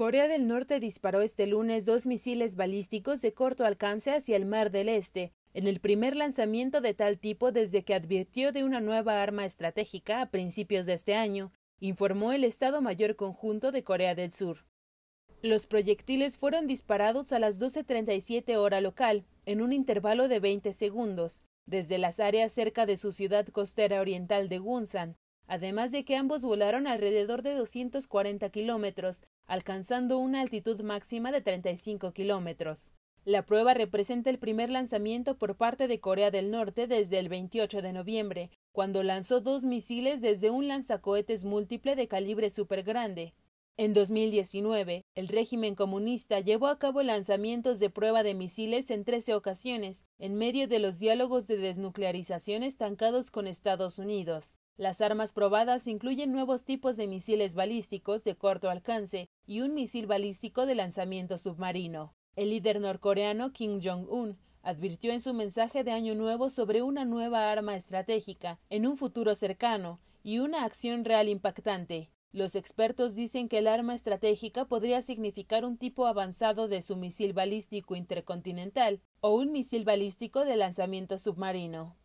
Corea del Norte disparó este lunes dos misiles balísticos de corto alcance hacia el Mar del Este, en el primer lanzamiento de tal tipo desde que advirtió de una nueva arma estratégica a principios de este año, informó el Estado Mayor Conjunto de Corea del Sur. Los proyectiles fueron disparados a las 12.37 hora local, en un intervalo de 20 segundos, desde las áreas cerca de su ciudad costera oriental de Gunsan además de que ambos volaron alrededor de 240 kilómetros, alcanzando una altitud máxima de 35 kilómetros. La prueba representa el primer lanzamiento por parte de Corea del Norte desde el 28 de noviembre, cuando lanzó dos misiles desde un lanzacohetes múltiple de calibre supergrande. En 2019, el régimen comunista llevó a cabo lanzamientos de prueba de misiles en 13 ocasiones, en medio de los diálogos de desnuclearización estancados con Estados Unidos. Las armas probadas incluyen nuevos tipos de misiles balísticos de corto alcance y un misil balístico de lanzamiento submarino. El líder norcoreano Kim Jong-un advirtió en su mensaje de Año Nuevo sobre una nueva arma estratégica en un futuro cercano y una acción real impactante. Los expertos dicen que el arma estratégica podría significar un tipo avanzado de su misil balístico intercontinental o un misil balístico de lanzamiento submarino.